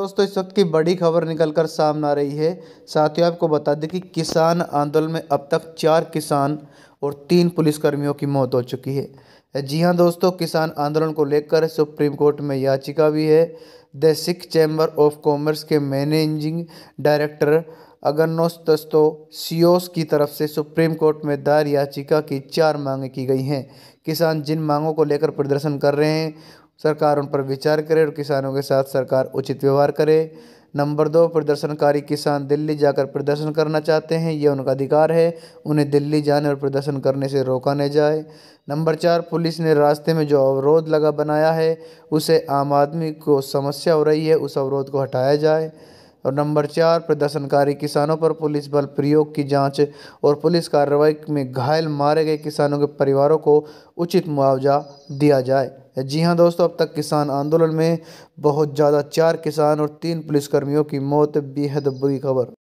दोस्तों इस वक्त की बड़ी खबर निकलकर सामने आ रही है साथियों आपको बता दें कि किसान आंदोलन में अब तक चार किसान और तीन पुलिसकर्मियों की मौत हो चुकी है जी हाँ दोस्तों किसान आंदोलन को लेकर सुप्रीम कोर्ट में याचिका भी है the Sikh chamber of commerce के मैनेजिंग डायरेक्टर अगनोस तस्तो सीओस की तरफ से सुप्रीम कोर्ट में दायर याचिका की चार मांगें की गई हैं किसान जिन मांगों को लेकर प्रदर्शन कर रहे हैं सरकार उन पर विचार करे और किसानों के साथ सरकार उचित व्यवहार करे नंबर दो प्रदर्शनकारी किसान दिल्ली जाकर प्रदर्शन करना चाहते हैं यह उनका अधिकार है उन्हें दिल्ली जाने और प्रदर्शन करने से रोका न जाए नंबर चार पुलिस ने रास्ते में जो अवरोध लगा बनाया है उसे आम आदमी को समस्या हो रही है उस अवरोध को हटाया जाए और नंबर चार प्रदर्शनकारी किसानों पर पुलिस बल प्रयोग की जांच और पुलिस कार्रवाई में घायल मारे गए किसानों के परिवारों को उचित मुआवजा दिया जाए जी हाँ दोस्तों अब तक किसान आंदोलन में बहुत ज़्यादा चार किसान और तीन पुलिसकर्मियों की मौत बेहद बुरी खबर